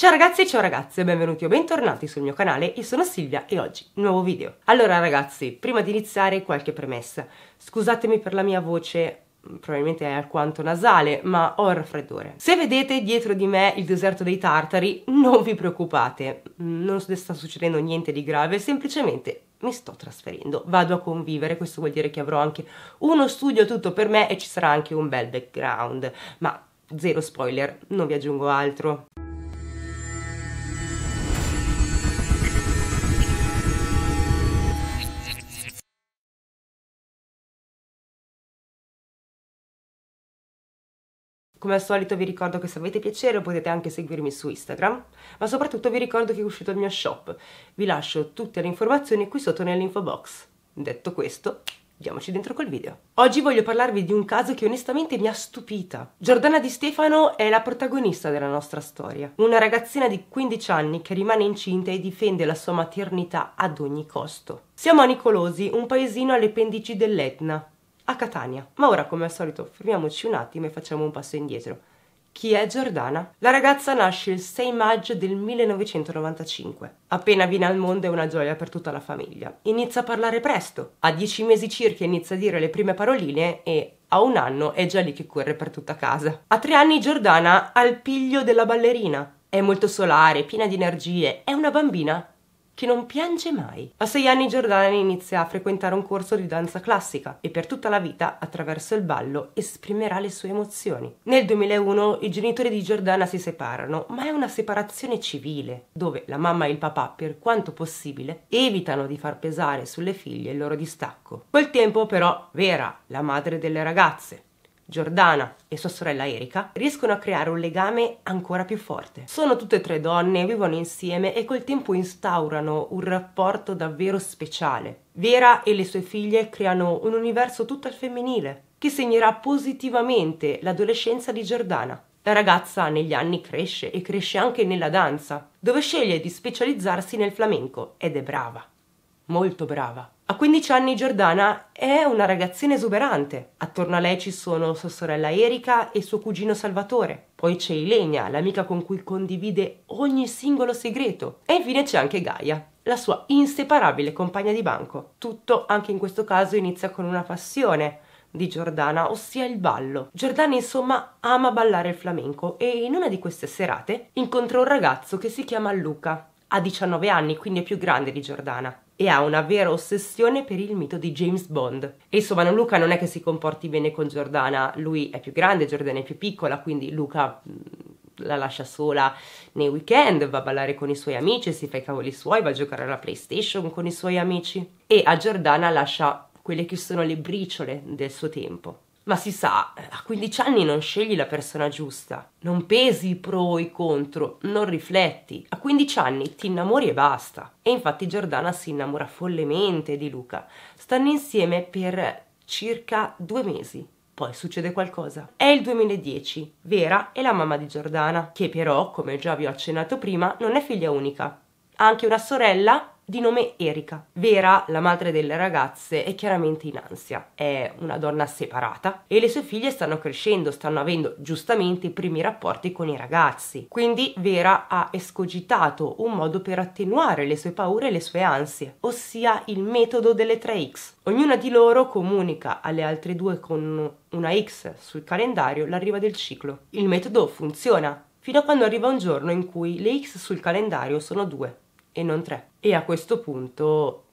Ciao ragazzi e ciao ragazze, benvenuti o bentornati sul mio canale, io sono Silvia e oggi nuovo video. Allora ragazzi, prima di iniziare qualche premessa. Scusatemi per la mia voce, mm, probabilmente è alquanto nasale, ma ho il raffreddore. Se vedete dietro di me il deserto dei tartari, non vi preoccupate, mm, non sta succedendo niente di grave, semplicemente mi sto trasferendo, vado a convivere, questo vuol dire che avrò anche uno studio tutto per me e ci sarà anche un bel background, ma zero spoiler, non vi aggiungo altro. Come al solito vi ricordo che se avete piacere potete anche seguirmi su Instagram, ma soprattutto vi ricordo che è uscito il mio shop. Vi lascio tutte le informazioni qui sotto nell'info box. Detto questo, diamoci dentro col video. Oggi voglio parlarvi di un caso che onestamente mi ha stupita. Giordana Di Stefano è la protagonista della nostra storia. Una ragazzina di 15 anni che rimane incinta e difende la sua maternità ad ogni costo. Siamo a Nicolosi, un paesino alle pendici dell'Etna, a Catania. Ma ora, come al solito, fermiamoci un attimo e facciamo un passo indietro. Chi è Giordana? La ragazza nasce il 6 maggio del 1995. Appena viene al mondo è una gioia per tutta la famiglia. Inizia a parlare presto. A dieci mesi circa inizia a dire le prime paroline e a un anno è già lì che corre per tutta casa. A tre anni Giordana ha il piglio della ballerina. È molto solare, piena di energie, è una bambina che non piange mai. A sei anni Giordana inizia a frequentare un corso di danza classica e per tutta la vita, attraverso il ballo, esprimerà le sue emozioni. Nel 2001 i genitori di Giordana si separano, ma è una separazione civile, dove la mamma e il papà, per quanto possibile, evitano di far pesare sulle figlie il loro distacco. Col tempo però Vera, la madre delle ragazze, Giordana e sua sorella Erika, riescono a creare un legame ancora più forte. Sono tutte e tre donne, vivono insieme e col tempo instaurano un rapporto davvero speciale. Vera e le sue figlie creano un universo tutto al femminile, che segnerà positivamente l'adolescenza di Giordana. La ragazza negli anni cresce e cresce anche nella danza, dove sceglie di specializzarsi nel flamenco ed è brava molto brava. A 15 anni Giordana è una ragazzina esuberante. Attorno a lei ci sono sua sorella Erika e suo cugino Salvatore. Poi c'è Ilenia, l'amica con cui condivide ogni singolo segreto. E infine c'è anche Gaia, la sua inseparabile compagna di banco. Tutto anche in questo caso inizia con una passione di Giordana, ossia il ballo. Giordana insomma ama ballare il flamenco e in una di queste serate incontra un ragazzo che si chiama Luca ha 19 anni, quindi è più grande di Giordana e ha una vera ossessione per il mito di James Bond. E insomma, non Luca non è che si comporti bene con Giordana, lui è più grande, Giordana è più piccola, quindi Luca mm, la lascia sola nei weekend, va a ballare con i suoi amici, si fa i cavoli suoi, va a giocare alla PlayStation con i suoi amici e a Giordana lascia quelle che sono le briciole del suo tempo. Ma si sa, a 15 anni non scegli la persona giusta, non pesi i pro e i contro, non rifletti. A 15 anni ti innamori e basta. E infatti Giordana si innamora follemente di Luca. Stanno insieme per circa due mesi. Poi succede qualcosa. È il 2010. Vera è la mamma di Giordana, che però, come già vi ho accennato prima, non è figlia unica. Ha anche una sorella di nome Erika. Vera, la madre delle ragazze, è chiaramente in ansia, è una donna separata e le sue figlie stanno crescendo, stanno avendo giustamente i primi rapporti con i ragazzi. Quindi Vera ha escogitato un modo per attenuare le sue paure e le sue ansie, ossia il metodo delle 3X. Ognuna di loro comunica alle altre due con una X sul calendario l'arrivo del ciclo. Il metodo funziona fino a quando arriva un giorno in cui le X sul calendario sono due e non tre. E a questo punto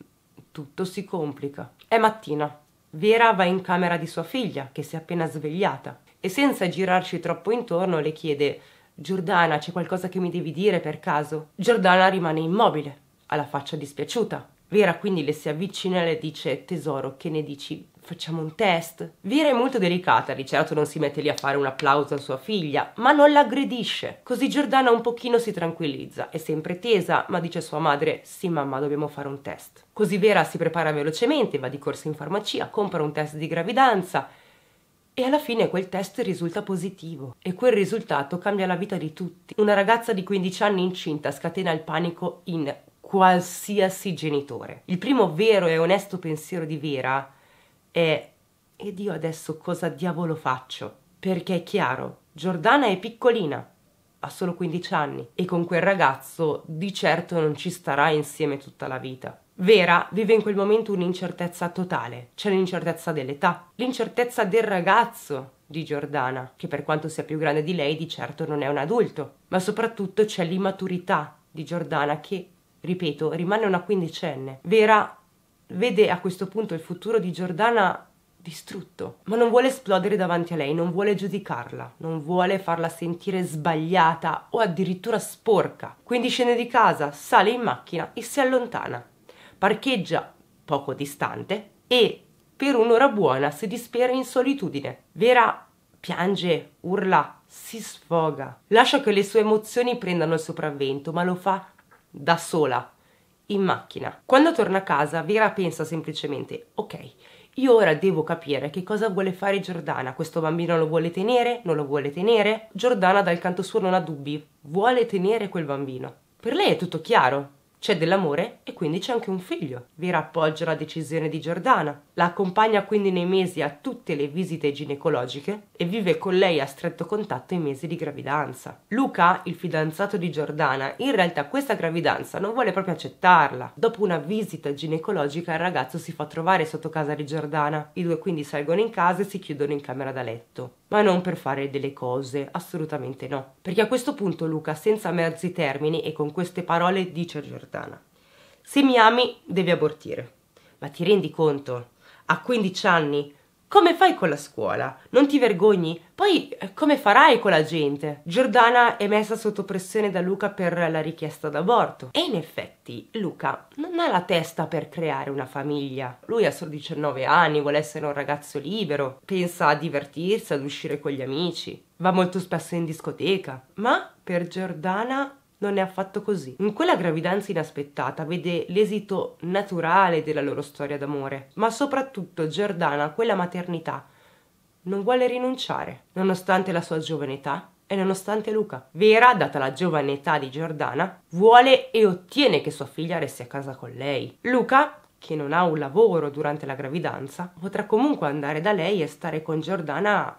tutto si complica. È mattina. Vera va in camera di sua figlia, che si è appena svegliata, e senza girarci troppo intorno le chiede Giordana, c'è qualcosa che mi devi dire per caso? Giordana rimane immobile, alla faccia dispiaciuta. Vera quindi le si avvicina e le dice Tesoro, che ne dici? facciamo un test. Vera è molto delicata, di certo non si mette lì a fare un applauso a sua figlia, ma non l'aggredisce. Così Giordana un pochino si tranquillizza, è sempre tesa, ma dice a sua madre, sì mamma, dobbiamo fare un test. Così Vera si prepara velocemente, va di corsa in farmacia, compra un test di gravidanza e alla fine quel test risulta positivo e quel risultato cambia la vita di tutti. Una ragazza di 15 anni incinta scatena il panico in qualsiasi genitore. Il primo vero e onesto pensiero di Vera è ed io adesso cosa diavolo faccio? Perché è chiaro, Giordana è piccolina, ha solo 15 anni e con quel ragazzo di certo non ci starà insieme tutta la vita. Vera vive in quel momento un'incertezza totale, c'è l'incertezza dell'età, l'incertezza del ragazzo di Giordana, che per quanto sia più grande di lei di certo non è un adulto, ma soprattutto c'è l'immaturità di Giordana che, ripeto, rimane una quindicenne. Vera vede a questo punto il futuro di Giordana distrutto, ma non vuole esplodere davanti a lei, non vuole giudicarla, non vuole farla sentire sbagliata o addirittura sporca. Quindi scende di casa, sale in macchina e si allontana. Parcheggia poco distante e per un'ora buona si dispera in solitudine. Vera piange, urla, si sfoga. Lascia che le sue emozioni prendano il sopravvento, ma lo fa da sola, in macchina. Quando torna a casa, Vera pensa semplicemente, ok, io ora devo capire che cosa vuole fare Giordana. Questo bambino lo vuole tenere? Non lo vuole tenere? Giordana dal canto suo non ha dubbi. Vuole tenere quel bambino. Per lei è tutto chiaro. C'è dell'amore e quindi c'è anche un figlio. Vera appoggia la decisione di Giordana. La accompagna quindi nei mesi a tutte le visite ginecologiche e vive con lei a stretto contatto i mesi di gravidanza. Luca, il fidanzato di Giordana, in realtà questa gravidanza non vuole proprio accettarla. Dopo una visita ginecologica il ragazzo si fa trovare sotto casa di Giordana. I due quindi salgono in casa e si chiudono in camera da letto ma non per fare delle cose, assolutamente no. Perché a questo punto Luca, senza mezzi termini e con queste parole, dice a Giordana, se mi ami devi abortire. Ma ti rendi conto? A 15 anni come fai con la scuola? Non ti vergogni? Poi eh, come farai con la gente? Giordana è messa sotto pressione da Luca per la richiesta d'aborto. E in effetti Luca non ha la testa per creare una famiglia. Lui ha solo 19 anni, vuole essere un ragazzo libero, pensa a divertirsi, ad uscire con gli amici, va molto spesso in discoteca. Ma per Giordana non è affatto così. In quella gravidanza inaspettata vede l'esito naturale della loro storia d'amore, ma soprattutto Giordana a quella maternità non vuole rinunciare, nonostante la sua giovane età e nonostante Luca. Vera, data la giovane età di Giordana, vuole e ottiene che sua figlia resti a casa con lei. Luca, che non ha un lavoro durante la gravidanza, potrà comunque andare da lei e stare con Giordana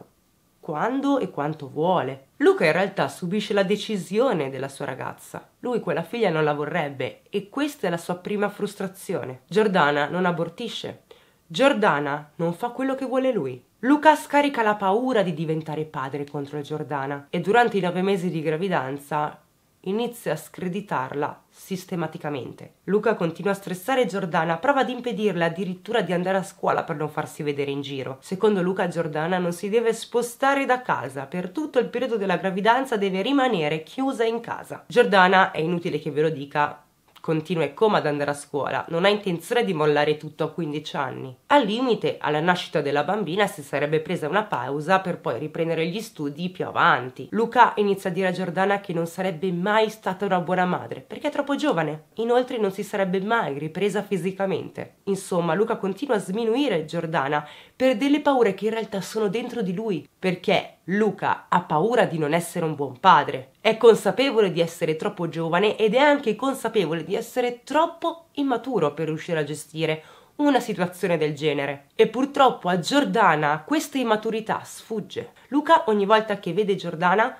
quando e quanto vuole. Luca in realtà subisce la decisione della sua ragazza. Lui quella figlia non la vorrebbe e questa è la sua prima frustrazione. Giordana non abortisce. Giordana non fa quello che vuole lui. Luca scarica la paura di diventare padre contro Giordana e durante i nove mesi di gravidanza inizia a screditarla sistematicamente. Luca continua a stressare Giordana, prova ad impedirle addirittura di andare a scuola per non farsi vedere in giro. Secondo Luca Giordana non si deve spostare da casa, per tutto il periodo della gravidanza deve rimanere chiusa in casa. Giordana, è inutile che ve lo dica, continua e coma ad andare a scuola, non ha intenzione di mollare tutto a 15 anni. Al limite, alla nascita della bambina si sarebbe presa una pausa per poi riprendere gli studi più avanti. Luca inizia a dire a Giordana che non sarebbe mai stata una buona madre, perché è troppo giovane. Inoltre non si sarebbe mai ripresa fisicamente. Insomma, Luca continua a sminuire Giordana per delle paure che in realtà sono dentro di lui, perché Luca ha paura di non essere un buon padre, è consapevole di essere troppo giovane ed è anche consapevole di essere troppo immaturo per riuscire a gestire una situazione del genere. E purtroppo a Giordana questa immaturità sfugge. Luca ogni volta che vede Giordana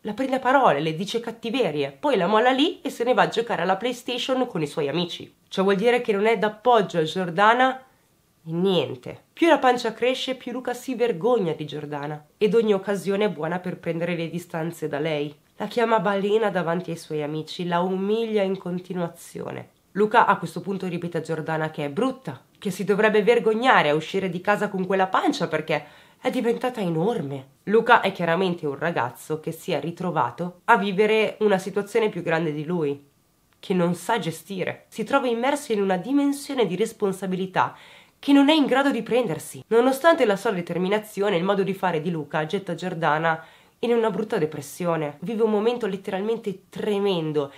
la prende a parole, le dice cattiverie, poi la molla lì e se ne va a giocare alla PlayStation con i suoi amici. Ciò vuol dire che non è d'appoggio a Giordana Niente. Più la pancia cresce, più Luca si vergogna di Giordana ed ogni occasione è buona per prendere le distanze da lei. La chiama balena davanti ai suoi amici, la umilia in continuazione. Luca a questo punto ripete a Giordana che è brutta, che si dovrebbe vergognare a uscire di casa con quella pancia perché è diventata enorme. Luca è chiaramente un ragazzo che si è ritrovato a vivere una situazione più grande di lui, che non sa gestire. Si trova immerso in una dimensione di responsabilità che non è in grado di prendersi. Nonostante la sua determinazione, il modo di fare di Luca getta Giordana in una brutta depressione. Vive un momento letteralmente tremendo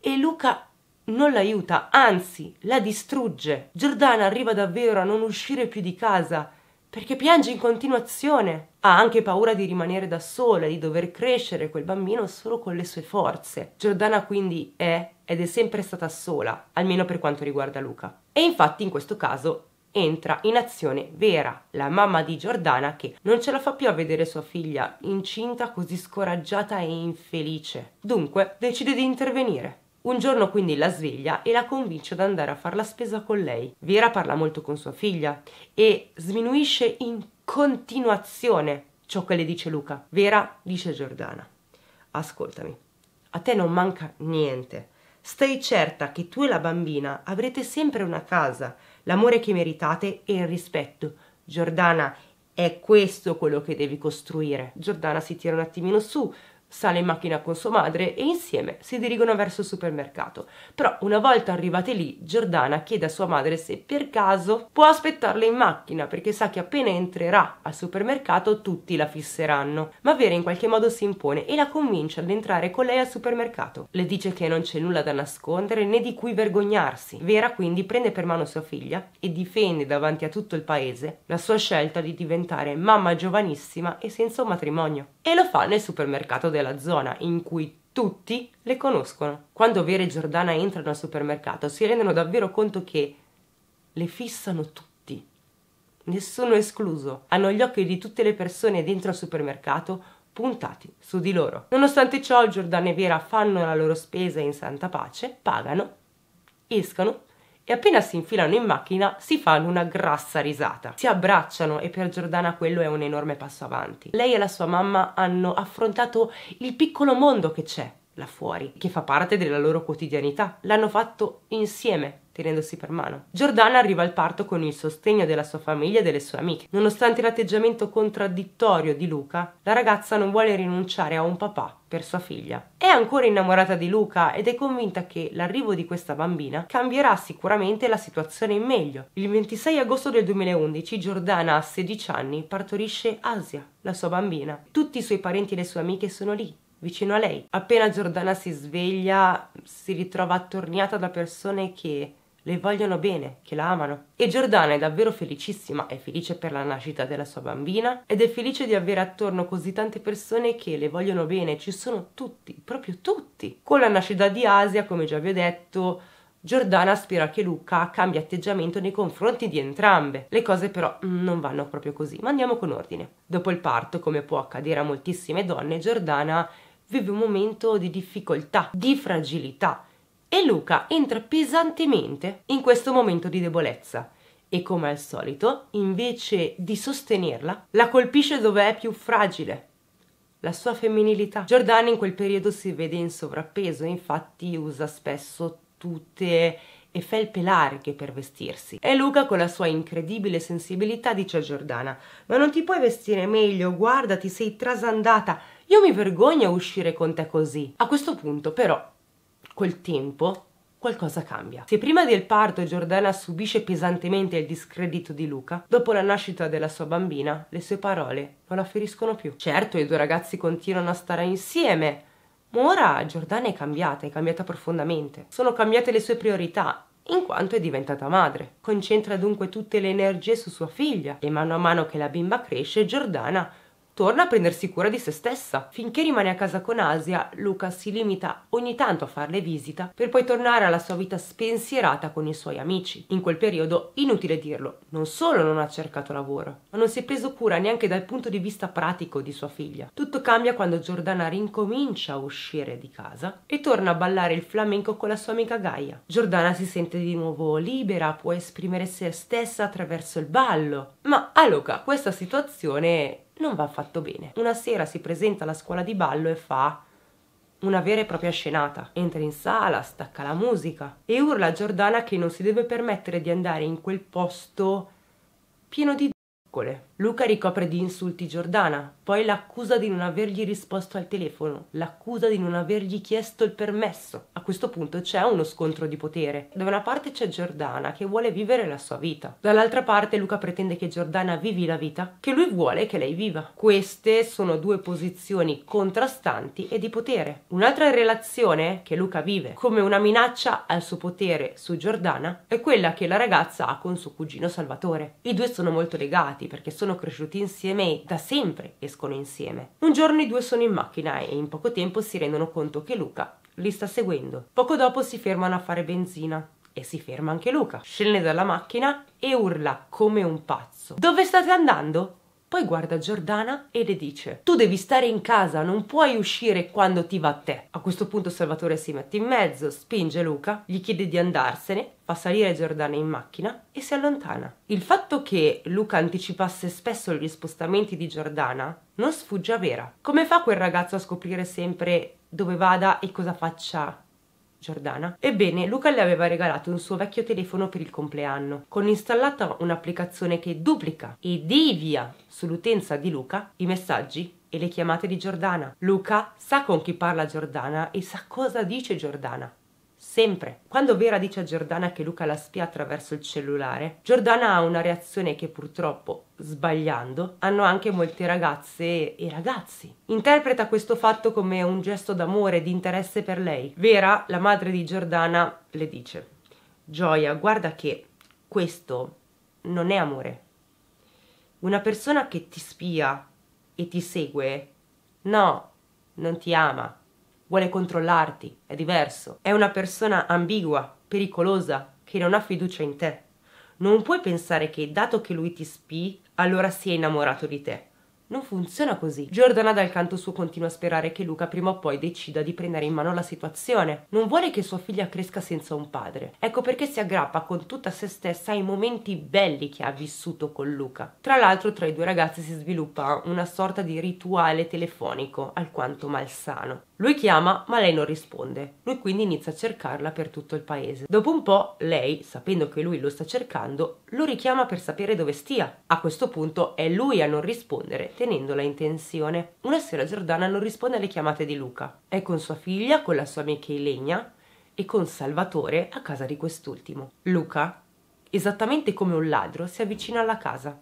e Luca non l'aiuta, anzi la distrugge. Giordana arriva davvero a non uscire più di casa perché piange in continuazione. Ha anche paura di rimanere da sola, di dover crescere quel bambino solo con le sue forze. Giordana quindi è ed è sempre stata sola, almeno per quanto riguarda Luca. E infatti in questo caso entra in azione Vera, la mamma di Giordana che non ce la fa più a vedere sua figlia incinta così scoraggiata e infelice. Dunque decide di intervenire. Un giorno quindi la sveglia e la convince ad andare a fare la spesa con lei. Vera parla molto con sua figlia e sminuisce in continuazione ciò che le dice Luca. Vera dice a Giordana: Ascoltami, a te non manca niente. Stai certa che tu e la bambina avrete sempre una casa l'amore che meritate e il rispetto. Giordana, è questo quello che devi costruire. Giordana si tira un attimino su, sale in macchina con sua madre e insieme si dirigono verso il supermercato. Però una volta arrivate lì, Giordana chiede a sua madre se per caso può aspettarla in macchina perché sa che appena entrerà al supermercato tutti la fisseranno. Ma Vera in qualche modo si impone e la convince ad entrare con lei al supermercato. Le dice che non c'è nulla da nascondere né di cui vergognarsi. Vera quindi prende per mano sua figlia e difende davanti a tutto il paese la sua scelta di diventare mamma giovanissima e senza un matrimonio. E lo fa nel supermercato della della zona in cui tutti le conoscono. Quando Vera e Giordana entrano al supermercato si rendono davvero conto che le fissano tutti, nessuno escluso. Hanno gli occhi di tutte le persone dentro al supermercato puntati su di loro. Nonostante ciò, Giordana e Vera fanno la loro spesa in santa pace, pagano, escono e appena si infilano in macchina si fanno una grassa risata. Si abbracciano e per Giordana quello è un enorme passo avanti. Lei e la sua mamma hanno affrontato il piccolo mondo che c'è là fuori, che fa parte della loro quotidianità. L'hanno fatto insieme tenendosi per mano. Giordana arriva al parto con il sostegno della sua famiglia e delle sue amiche. Nonostante l'atteggiamento contraddittorio di Luca, la ragazza non vuole rinunciare a un papà per sua figlia. È ancora innamorata di Luca ed è convinta che l'arrivo di questa bambina cambierà sicuramente la situazione in meglio. Il 26 agosto del 2011 Giordana, a 16 anni, partorisce Asia, la sua bambina. Tutti i suoi parenti e le sue amiche sono lì, vicino a lei. Appena Giordana si sveglia, si ritrova attorniata da persone che le vogliono bene, che la amano. E Giordana è davvero felicissima, è felice per la nascita della sua bambina ed è felice di avere attorno così tante persone che le vogliono bene, ci sono tutti, proprio tutti. Con la nascita di Asia, come già vi ho detto, Giordana spera che Luca cambi atteggiamento nei confronti di entrambe. Le cose però non vanno proprio così, ma andiamo con ordine. Dopo il parto, come può accadere a moltissime donne, Giordana vive un momento di difficoltà, di fragilità e Luca entra pesantemente in questo momento di debolezza e come al solito, invece di sostenerla, la colpisce dove è più fragile, la sua femminilità. Giordana in quel periodo si vede in sovrappeso, infatti usa spesso tute e felpe larghe per vestirsi. E Luca con la sua incredibile sensibilità dice a Giordana «Ma non ti puoi vestire meglio? Guarda, ti sei trasandata! Io mi vergogno a uscire con te così!» A questo punto però col tempo qualcosa cambia. Se prima del parto Giordana subisce pesantemente il discredito di Luca, dopo la nascita della sua bambina le sue parole non la feriscono più. Certo, i due ragazzi continuano a stare insieme, ma ora Giordana è cambiata, è cambiata profondamente. Sono cambiate le sue priorità in quanto è diventata madre. Concentra dunque tutte le energie su sua figlia e mano a mano che la bimba cresce, Giordana torna a prendersi cura di se stessa. Finché rimane a casa con Asia, Luca si limita ogni tanto a farle visita per poi tornare alla sua vita spensierata con i suoi amici. In quel periodo, inutile dirlo, non solo non ha cercato lavoro, ma non si è preso cura neanche dal punto di vista pratico di sua figlia. Tutto cambia quando Giordana rincomincia a uscire di casa e torna a ballare il flamenco con la sua amica Gaia. Giordana si sente di nuovo libera, può esprimere se stessa attraverso il ballo, ma a ah, Luca questa situazione non va affatto bene. Una sera si presenta alla scuola di ballo e fa una vera e propria scenata. Entra in sala, stacca la musica e urla a Giordana che non si deve permettere di andare in quel posto pieno di piccole. Luca ricopre di insulti Giordana, poi l'accusa di non avergli risposto al telefono, l'accusa di non avergli chiesto il permesso. A questo punto c'è uno scontro di potere. Da una parte c'è Giordana che vuole vivere la sua vita, dall'altra parte Luca pretende che Giordana vivi la vita che lui vuole che lei viva. Queste sono due posizioni contrastanti e di potere. Un'altra relazione che Luca vive come una minaccia al suo potere su Giordana è quella che la ragazza ha con suo cugino Salvatore. I due sono molto legati perché sono sono cresciuti insieme e da sempre escono insieme. Un giorno i due sono in macchina e in poco tempo si rendono conto che Luca li sta seguendo. Poco dopo si fermano a fare benzina e si ferma anche Luca. Scende dalla macchina e urla come un pazzo. Dove state andando? Poi guarda Giordana e le dice: Tu devi stare in casa, non puoi uscire quando ti va a te. A questo punto Salvatore si mette in mezzo, spinge Luca, gli chiede di andarsene, fa salire Giordana in macchina e si allontana. Il fatto che Luca anticipasse spesso gli spostamenti di Giordana non sfugge a Vera. Come fa quel ragazzo a scoprire sempre dove vada e cosa faccia Giordana. Ebbene, Luca le aveva regalato un suo vecchio telefono per il compleanno, con installata un'applicazione che duplica e devia sull'utenza di Luca i messaggi e le chiamate di Giordana. Luca sa con chi parla Giordana e sa cosa dice Giordana. Sempre. Quando Vera dice a Giordana che Luca la spia attraverso il cellulare, Giordana ha una reazione che purtroppo, sbagliando, hanno anche molte ragazze e ragazzi. Interpreta questo fatto come un gesto d'amore, di interesse per lei. Vera, la madre di Giordana, le dice: Gioia, guarda che questo non è amore. Una persona che ti spia e ti segue, no, non ti ama vuole controllarti, è diverso. È una persona ambigua, pericolosa, che non ha fiducia in te. Non puoi pensare che, dato che lui ti spi, allora sia innamorato di te. Non funziona così. Giordana dal canto suo continua a sperare che Luca prima o poi decida di prendere in mano la situazione. Non vuole che sua figlia cresca senza un padre. Ecco perché si aggrappa con tutta se stessa ai momenti belli che ha vissuto con Luca. Tra l'altro tra i due ragazzi si sviluppa una sorta di rituale telefonico, alquanto malsano. Lui chiama ma lei non risponde. Lui quindi inizia a cercarla per tutto il paese. Dopo un po' lei, sapendo che lui lo sta cercando, lo richiama per sapere dove stia. A questo punto è lui a non rispondere, tenendola in tensione. Una sera Giordana non risponde alle chiamate di Luca. È con sua figlia, con la sua amica Ilegna e con Salvatore a casa di quest'ultimo. Luca, esattamente come un ladro, si avvicina alla casa,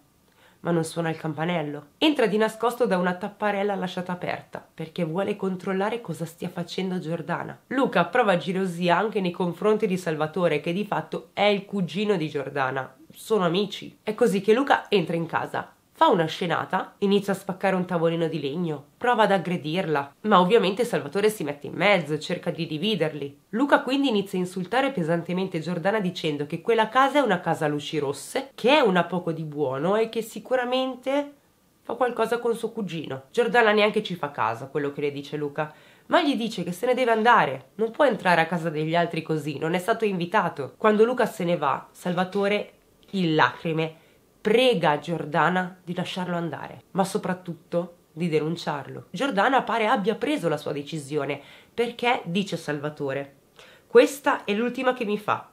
ma non suona il campanello. Entra di nascosto da una tapparella lasciata aperta, perché vuole controllare cosa stia facendo Giordana. Luca prova gelosia anche nei confronti di Salvatore, che di fatto è il cugino di Giordana. Sono amici. È così che Luca entra in casa, fa una scenata, inizia a spaccare un tavolino di legno, prova ad aggredirla, ma ovviamente Salvatore si mette in mezzo, cerca di dividerli. Luca quindi inizia a insultare pesantemente Giordana dicendo che quella casa è una casa a luci rosse, che è una poco di buono e che sicuramente fa qualcosa con suo cugino. Giordana neanche ci fa caso quello che le dice Luca, ma gli dice che se ne deve andare, non può entrare a casa degli altri così, non è stato invitato. Quando Luca se ne va, Salvatore in lacrime prega Giordana di lasciarlo andare, ma soprattutto di denunciarlo. Giordana pare abbia preso la sua decisione perché dice Salvatore: Questa è l'ultima che mi fa.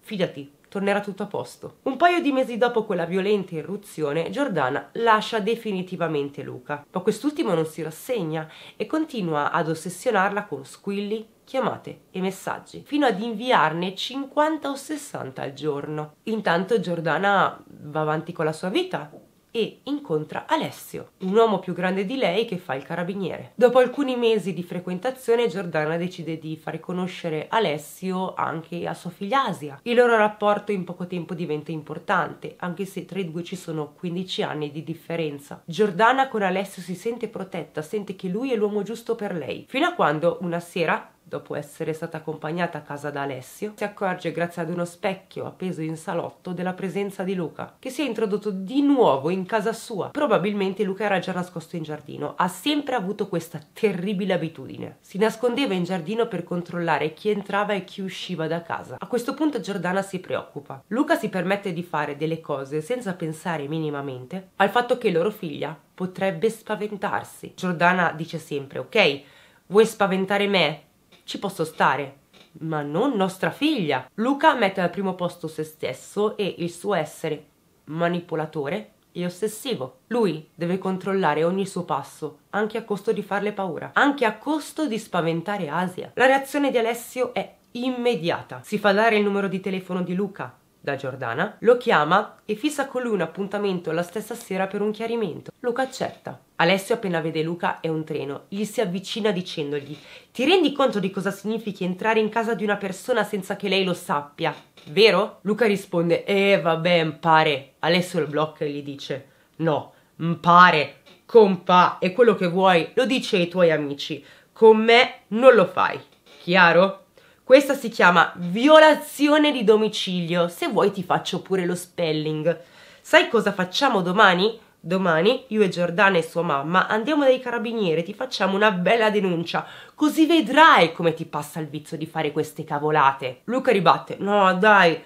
Fidati, tornerà tutto a posto. Un paio di mesi dopo quella violenta irruzione, Giordana lascia definitivamente Luca, ma quest'ultimo non si rassegna e continua ad ossessionarla con squilli, chiamate e messaggi, fino ad inviarne 50 o 60 al giorno. Intanto Giordana va avanti con la sua vita, e incontra Alessio, un uomo più grande di lei che fa il carabiniere. Dopo alcuni mesi di frequentazione Giordana decide di far conoscere Alessio anche a sua figlia Asia. Il loro rapporto in poco tempo diventa importante, anche se tra i due ci sono 15 anni di differenza. Giordana con Alessio si sente protetta, sente che lui è l'uomo giusto per lei, fino a quando una sera dopo essere stata accompagnata a casa da Alessio, si accorge grazie ad uno specchio appeso in salotto della presenza di Luca, che si è introdotto di nuovo in casa sua. Probabilmente Luca era già nascosto in giardino, ha sempre avuto questa terribile abitudine. Si nascondeva in giardino per controllare chi entrava e chi usciva da casa. A questo punto Giordana si preoccupa. Luca si permette di fare delle cose senza pensare minimamente al fatto che loro figlia potrebbe spaventarsi. Giordana dice sempre, ok, vuoi spaventare me? ci posso stare, ma non nostra figlia. Luca mette al primo posto se stesso e il suo essere manipolatore e ossessivo. Lui deve controllare ogni suo passo, anche a costo di farle paura, anche a costo di spaventare Asia. La reazione di Alessio è immediata. Si fa dare il numero di telefono di Luca, da Giordana, lo chiama e fissa con lui un appuntamento la stessa sera per un chiarimento. Luca accetta. Alessio appena vede Luca è un treno, gli si avvicina dicendogli Ti rendi conto di cosa significhi entrare in casa di una persona senza che lei lo sappia, vero? Luca risponde Eh vabbè, impare. Alessio lo blocca e gli dice No, impare, compa, è quello che vuoi, lo dici ai tuoi amici. Con me non lo fai, chiaro? Questa si chiama violazione di domicilio. Se vuoi ti faccio pure lo spelling. Sai cosa facciamo domani? Domani io e Giordana e sua mamma andiamo dai carabinieri, e ti facciamo una bella denuncia, così vedrai come ti passa il vizio di fare queste cavolate. Luca ribatte: No, dai,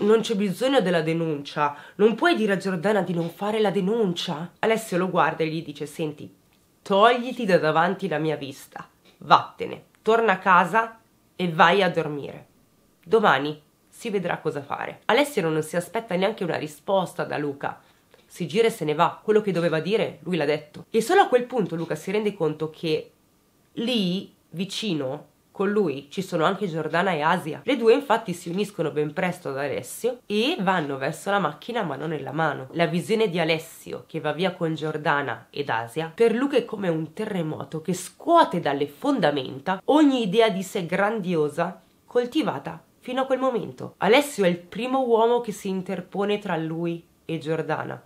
non c'è bisogno della denuncia. Non puoi dire a Giordana di non fare la denuncia. Alessio lo guarda e gli dice: Senti, togliti da davanti la mia vista, vattene, torna a casa e vai a dormire. Domani si vedrà cosa fare. Alessio non si aspetta neanche una risposta da Luca. Si gira e se ne va. Quello che doveva dire, lui l'ha detto. E solo a quel punto Luca si rende conto che lì, vicino, con lui ci sono anche Giordana e Asia. Le due infatti si uniscono ben presto ad Alessio e vanno verso la macchina mano nella mano. La visione di Alessio che va via con Giordana ed Asia per Luca è come un terremoto che scuote dalle fondamenta ogni idea di sé grandiosa coltivata fino a quel momento. Alessio è il primo uomo che si interpone tra lui e Giordana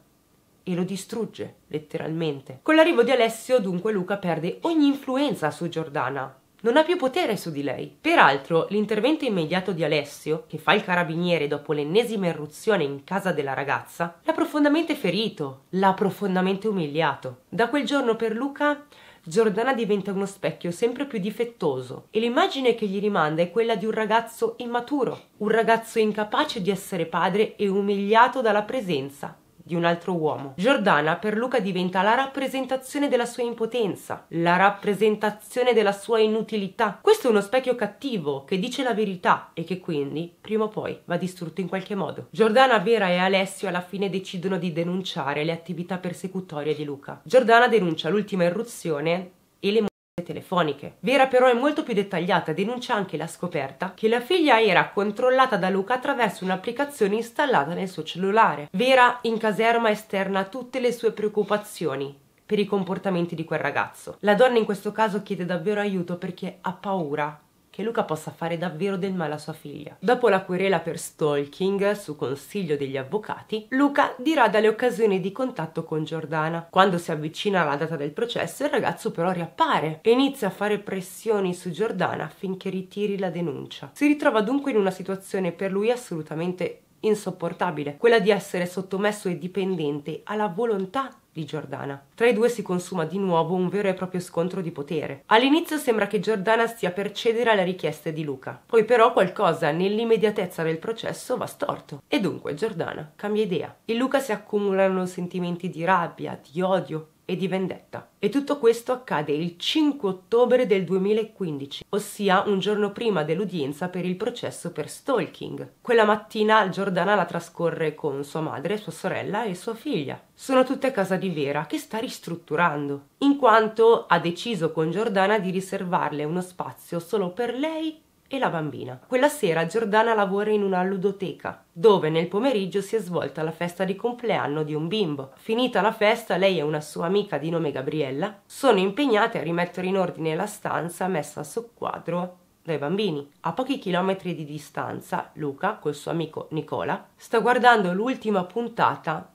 e lo distrugge letteralmente. Con l'arrivo di Alessio dunque Luca perde ogni influenza su Giordana non ha più potere su di lei. Peraltro, l'intervento immediato di Alessio, che fa il carabiniere dopo l'ennesima irruzione in casa della ragazza, l'ha profondamente ferito, l'ha profondamente umiliato. Da quel giorno per Luca Giordana diventa uno specchio sempre più difettoso e l'immagine che gli rimanda è quella di un ragazzo immaturo, un ragazzo incapace di essere padre e umiliato dalla presenza di un altro uomo. Giordana per Luca diventa la rappresentazione della sua impotenza, la rappresentazione della sua inutilità. Questo è uno specchio cattivo che dice la verità e che quindi, prima o poi, va distrutto in qualche modo. Giordana, Vera e Alessio alla fine decidono di denunciare le attività persecutorie di Luca. Giordana denuncia l'ultima irruzione e le telefoniche. Vera però è molto più dettagliata, denuncia anche la scoperta che la figlia era controllata da Luca attraverso un'applicazione installata nel suo cellulare. Vera in caserma esterna tutte le sue preoccupazioni per i comportamenti di quel ragazzo. La donna in questo caso chiede davvero aiuto perché ha paura che Luca possa fare davvero del male a sua figlia. Dopo la querela per stalking, su consiglio degli avvocati, Luca dirà dalle occasioni di contatto con Giordana. Quando si avvicina alla data del processo, il ragazzo però riappare e inizia a fare pressioni su Giordana affinché ritiri la denuncia. Si ritrova dunque in una situazione per lui assolutamente insopportabile, quella di essere sottomesso e dipendente alla volontà di Giordana. Tra i due si consuma di nuovo un vero e proprio scontro di potere. All'inizio sembra che Giordana stia per cedere alle richieste di Luca, poi però qualcosa nell'immediatezza del processo va storto e dunque Giordana cambia idea. In Luca si accumulano sentimenti di rabbia, di odio, e di vendetta. E tutto questo accade il 5 ottobre del 2015, ossia un giorno prima dell'udienza per il processo per stalking. Quella mattina Giordana la trascorre con sua madre, sua sorella e sua figlia. Sono tutte a casa di Vera, che sta ristrutturando, in quanto ha deciso con Giordana di riservarle uno spazio solo per lei e la bambina. Quella sera Giordana lavora in una ludoteca, dove nel pomeriggio si è svolta la festa di compleanno di un bimbo. Finita la festa, lei e una sua amica di nome Gabriella sono impegnate a rimettere in ordine la stanza messa a soqquadro dai bambini. A pochi chilometri di distanza, Luca, col suo amico Nicola, sta guardando l'ultima puntata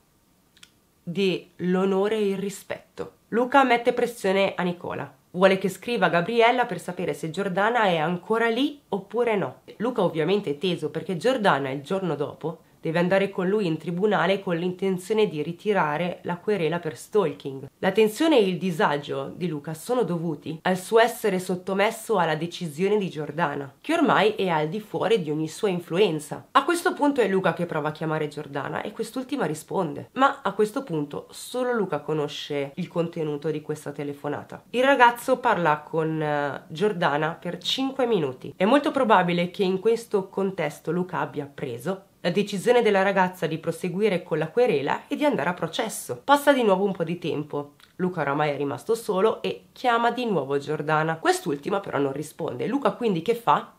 di L'onore e il rispetto. Luca mette pressione a Nicola Vuole che scriva a Gabriella per sapere se Giordana è ancora lì oppure no. Luca ovviamente è teso perché Giordana il giorno dopo deve andare con lui in tribunale con l'intenzione di ritirare la querela per stalking. La tensione e il disagio di Luca sono dovuti al suo essere sottomesso alla decisione di Giordana, che ormai è al di fuori di ogni sua influenza. A questo punto è Luca che prova a chiamare Giordana e quest'ultima risponde, ma a questo punto solo Luca conosce il contenuto di questa telefonata. Il ragazzo parla con eh, Giordana per 5 minuti. È molto probabile che in questo contesto Luca abbia preso la decisione della ragazza di proseguire con la querela e di andare a processo. Passa di nuovo un po' di tempo. Luca oramai è rimasto solo e chiama di nuovo Giordana. Quest'ultima però non risponde. Luca quindi che fa?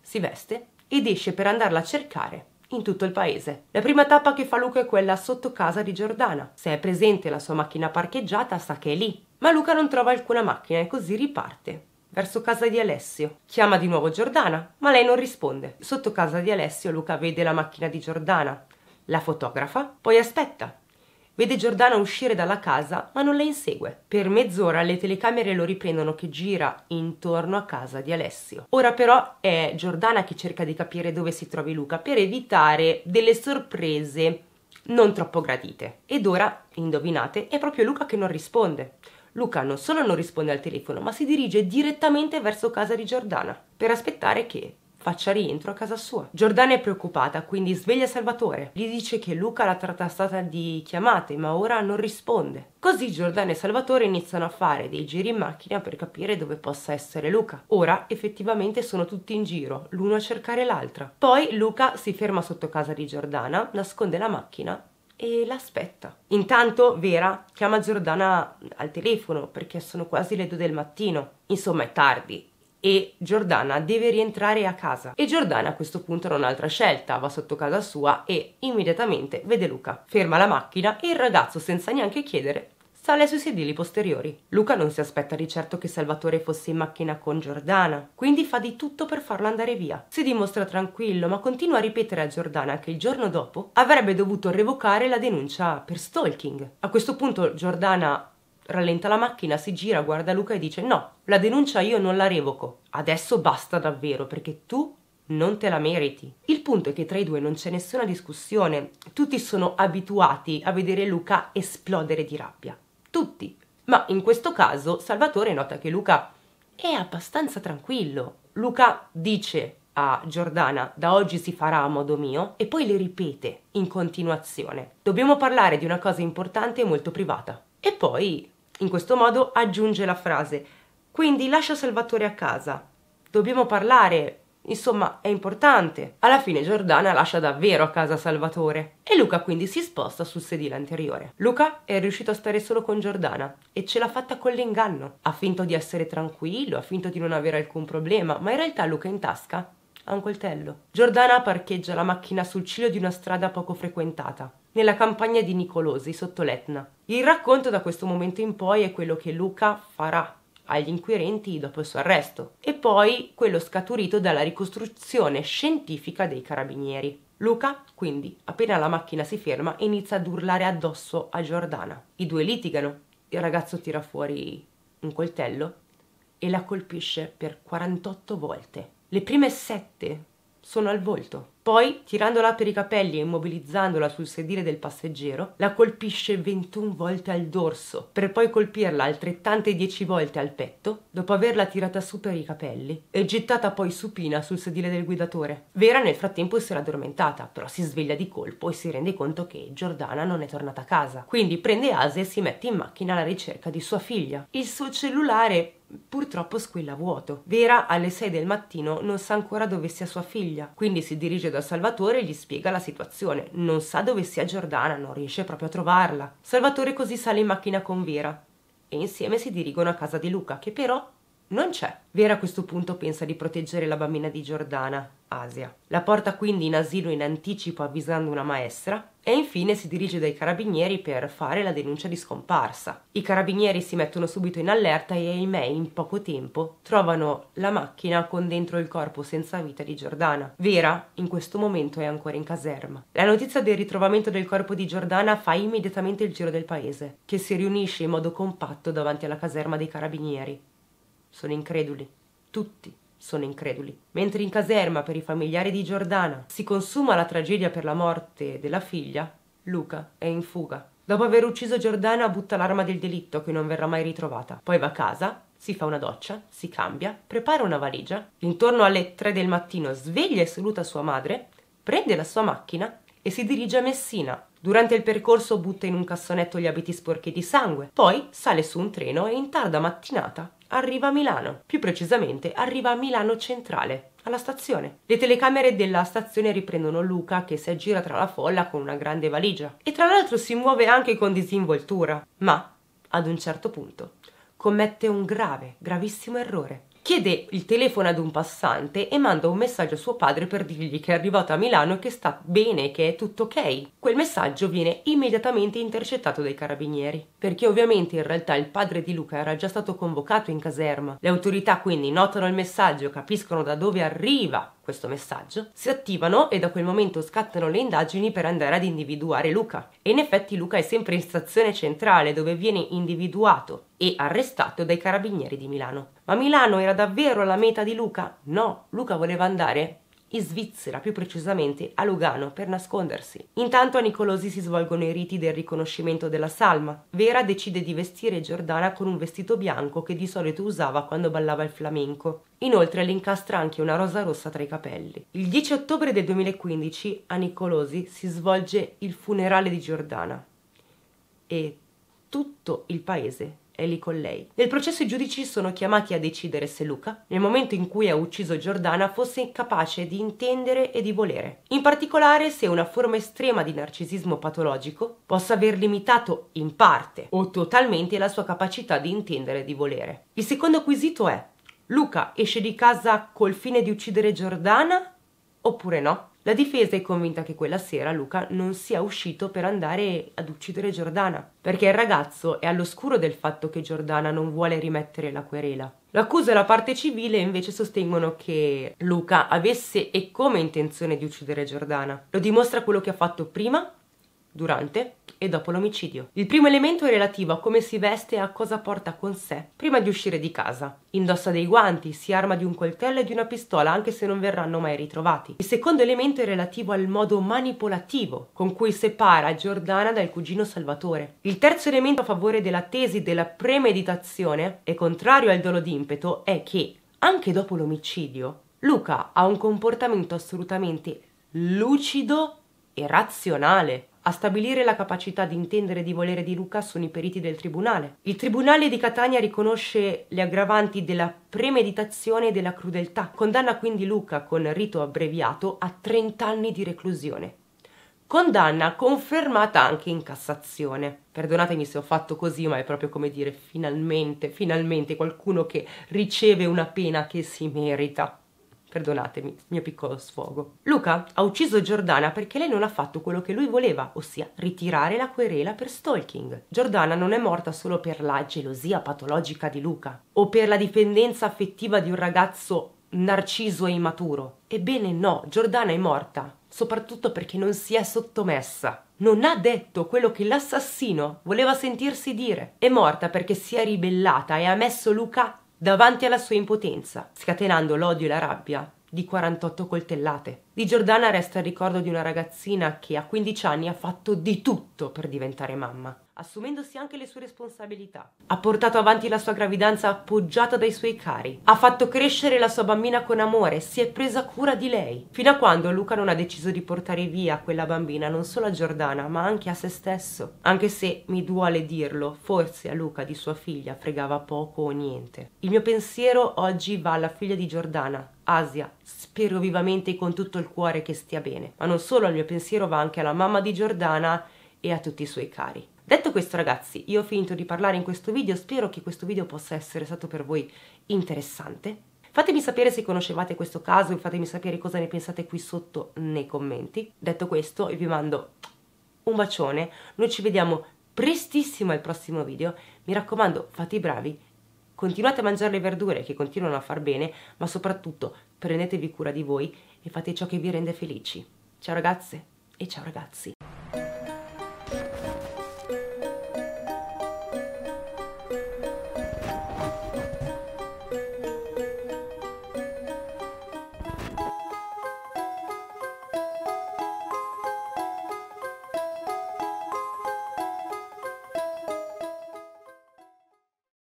Si veste ed esce per andarla a cercare in tutto il paese. La prima tappa che fa Luca è quella sotto casa di Giordana. Se è presente la sua macchina parcheggiata, sa che è lì. Ma Luca non trova alcuna macchina e così riparte verso casa di Alessio. Chiama di nuovo Giordana, ma lei non risponde. Sotto casa di Alessio Luca vede la macchina di Giordana, la fotografa, poi aspetta. Vede Giordana uscire dalla casa, ma non la insegue. Per mezz'ora le telecamere lo riprendono che gira intorno a casa di Alessio. Ora però è Giordana che cerca di capire dove si trovi Luca per evitare delle sorprese non troppo gradite. Ed ora, indovinate, è proprio Luca che non risponde. Luca non solo non risponde al telefono, ma si dirige direttamente verso casa di Giordana per aspettare che faccia rientro a casa sua. Giordana è preoccupata, quindi sveglia Salvatore. Gli dice che Luca l'ha trattata di chiamate, ma ora non risponde. Così Giordana e Salvatore iniziano a fare dei giri in macchina per capire dove possa essere Luca. Ora effettivamente sono tutti in giro, l'uno a cercare l'altra. Poi Luca si ferma sotto casa di Giordana, nasconde la macchina e l'aspetta. Intanto Vera chiama Giordana al telefono perché sono quasi le due del mattino, insomma è tardi e Giordana deve rientrare a casa. E Giordana a questo punto non ha altra scelta, va sotto casa sua e immediatamente vede Luca. Ferma la macchina e il ragazzo senza neanche chiedere sale sui sedili posteriori. Luca non si aspetta di certo che Salvatore fosse in macchina con Giordana, quindi fa di tutto per farlo andare via. Si dimostra tranquillo, ma continua a ripetere a Giordana che il giorno dopo avrebbe dovuto revocare la denuncia per stalking. A questo punto Giordana rallenta la macchina, si gira, guarda Luca e dice no, la denuncia io non la revoco. Adesso basta davvero perché tu non te la meriti. Il punto è che tra i due non c'è nessuna discussione, tutti sono abituati a vedere Luca esplodere di rabbia tutti. Ma in questo caso Salvatore nota che Luca è abbastanza tranquillo. Luca dice a Giordana da oggi si farà a modo mio e poi le ripete in continuazione. Dobbiamo parlare di una cosa importante e molto privata. E poi, in questo modo, aggiunge la frase. Quindi lascia Salvatore a casa. Dobbiamo parlare Insomma, è importante. Alla fine Giordana lascia davvero a casa Salvatore e Luca quindi si sposta sul sedile anteriore. Luca è riuscito a stare solo con Giordana e ce l'ha fatta con l'inganno. Ha finto di essere tranquillo, ha finto di non avere alcun problema, ma in realtà Luca in tasca ha un coltello. Giordana parcheggia la macchina sul ciglio di una strada poco frequentata, nella campagna di Nicolosi, sotto l'Etna. Il racconto da questo momento in poi è quello che Luca farà agli inquirenti dopo il suo arresto e poi quello scaturito dalla ricostruzione scientifica dei carabinieri. Luca, quindi, appena la macchina si ferma, inizia ad urlare addosso a Giordana. I due litigano, il ragazzo tira fuori un coltello e la colpisce per 48 volte. Le prime sette sono al volto. Poi, tirandola per i capelli e immobilizzandola sul sedile del passeggero, la colpisce 21 volte al dorso, per poi colpirla altrettante 10 volte al petto, dopo averla tirata su per i capelli e gettata poi supina sul sedile del guidatore. Vera nel frattempo si era addormentata, però si sveglia di colpo e si rende conto che Giordana non è tornata a casa. Quindi prende Asia e si mette in macchina alla ricerca di sua figlia. Il suo cellulare purtroppo squilla vuoto. Vera alle 6 del mattino non sa ancora dove sia sua figlia, quindi si dirige da Salvatore e gli spiega la situazione. Non sa dove sia Giordana, non riesce proprio a trovarla. Salvatore così sale in macchina con Vera e insieme si dirigono a casa di Luca, che però non c'è. Vera a questo punto pensa di proteggere la bambina di Giordana, Asia. La porta quindi in asilo in anticipo avvisando una maestra e infine si dirige dai carabinieri per fare la denuncia di scomparsa. I carabinieri si mettono subito in allerta e ahimè in poco tempo trovano la macchina con dentro il corpo senza vita di Giordana. Vera in questo momento è ancora in caserma. La notizia del ritrovamento del corpo di Giordana fa immediatamente il giro del paese, che si riunisce in modo compatto davanti alla caserma dei carabinieri. Sono increduli, tutti sono increduli. Mentre in caserma per i familiari di Giordana si consuma la tragedia per la morte della figlia, Luca è in fuga. Dopo aver ucciso Giordana butta l'arma del delitto che non verrà mai ritrovata. Poi va a casa, si fa una doccia, si cambia, prepara una valigia. Intorno alle 3 del mattino sveglia e saluta sua madre, prende la sua macchina e si dirige a Messina. Durante il percorso butta in un cassonetto gli abiti sporchi di sangue, poi sale su un treno e in tarda mattinata arriva a Milano, più precisamente arriva a Milano Centrale, alla stazione. Le telecamere della stazione riprendono Luca che si aggira tra la folla con una grande valigia e tra l'altro si muove anche con disinvoltura, ma ad un certo punto commette un grave, gravissimo errore chiede il telefono ad un passante e manda un messaggio a suo padre per dirgli che è arrivato a Milano e che sta bene, che è tutto ok. Quel messaggio viene immediatamente intercettato dai carabinieri, perché ovviamente in realtà il padre di Luca era già stato convocato in caserma. Le autorità quindi notano il messaggio, capiscono da dove arriva questo messaggio, si attivano e da quel momento scattano le indagini per andare ad individuare Luca. E in effetti Luca è sempre in stazione centrale dove viene individuato e arrestato dai carabinieri di Milano. Ma Milano era davvero la meta di Luca? No, Luca voleva andare in Svizzera, più precisamente a Lugano, per nascondersi. Intanto a Nicolosi si svolgono i riti del riconoscimento della salma. Vera decide di vestire Giordana con un vestito bianco che di solito usava quando ballava il flamenco. Inoltre le incastra anche una rosa rossa tra i capelli. Il 10 ottobre del 2015 a Nicolosi si svolge il funerale di Giordana e tutto il paese è lì con lei. Nel processo i giudici sono chiamati a decidere se Luca, nel momento in cui ha ucciso Giordana, fosse incapace di intendere e di volere. In particolare se una forma estrema di narcisismo patologico possa aver limitato in parte o totalmente la sua capacità di intendere e di volere. Il secondo quesito è Luca esce di casa col fine di uccidere Giordana oppure no? La difesa è convinta che quella sera Luca non sia uscito per andare ad uccidere Giordana, perché il ragazzo è all'oscuro del fatto che Giordana non vuole rimettere la querela. L'accusa e la parte civile invece sostengono che Luca avesse e come intenzione di uccidere Giordana. Lo dimostra quello che ha fatto prima durante e dopo l'omicidio. Il primo elemento è relativo a come si veste e a cosa porta con sé prima di uscire di casa. Indossa dei guanti, si arma di un coltello e di una pistola anche se non verranno mai ritrovati. Il secondo elemento è relativo al modo manipolativo con cui separa Giordana dal cugino Salvatore. Il terzo elemento a favore della tesi della premeditazione e contrario al dolo d'impeto è che anche dopo l'omicidio Luca ha un comportamento assolutamente lucido e razionale. A stabilire la capacità di intendere e di volere di Luca sono i periti del tribunale. Il tribunale di Catania riconosce le aggravanti della premeditazione e della crudeltà. Condanna quindi Luca con rito abbreviato a 30 anni di reclusione. Condanna confermata anche in Cassazione. Perdonatemi se ho fatto così, ma è proprio come dire finalmente, finalmente qualcuno che riceve una pena che si merita. Perdonatemi, mio piccolo sfogo. Luca ha ucciso Giordana perché lei non ha fatto quello che lui voleva, ossia ritirare la querela per stalking. Giordana non è morta solo per la gelosia patologica di Luca o per la dipendenza affettiva di un ragazzo narciso e immaturo. Ebbene no, Giordana è morta, soprattutto perché non si è sottomessa. Non ha detto quello che l'assassino voleva sentirsi dire. È morta perché si è ribellata e ha messo Luca davanti alla sua impotenza, scatenando l'odio e la rabbia di 48 coltellate. Di Giordana resta il ricordo di una ragazzina che a 15 anni ha fatto di tutto per diventare mamma assumendosi anche le sue responsabilità. Ha portato avanti la sua gravidanza appoggiata dai suoi cari, ha fatto crescere la sua bambina con amore, si è presa cura di lei, fino a quando Luca non ha deciso di portare via quella bambina non solo a Giordana, ma anche a se stesso. Anche se mi duole dirlo, forse a Luca di sua figlia fregava poco o niente. Il mio pensiero oggi va alla figlia di Giordana, Asia, spero vivamente e con tutto il cuore che stia bene. Ma non solo, il mio pensiero va anche alla mamma di Giordana e a tutti i suoi cari. Detto questo ragazzi, io ho finito di parlare in questo video, spero che questo video possa essere stato per voi interessante. Fatemi sapere se conoscevate questo caso e fatemi sapere cosa ne pensate qui sotto nei commenti. Detto questo, vi mando un bacione, noi ci vediamo prestissimo al prossimo video. Mi raccomando, fate i bravi, continuate a mangiare le verdure che continuano a far bene, ma soprattutto prendetevi cura di voi e fate ciò che vi rende felici. Ciao ragazze e ciao ragazzi.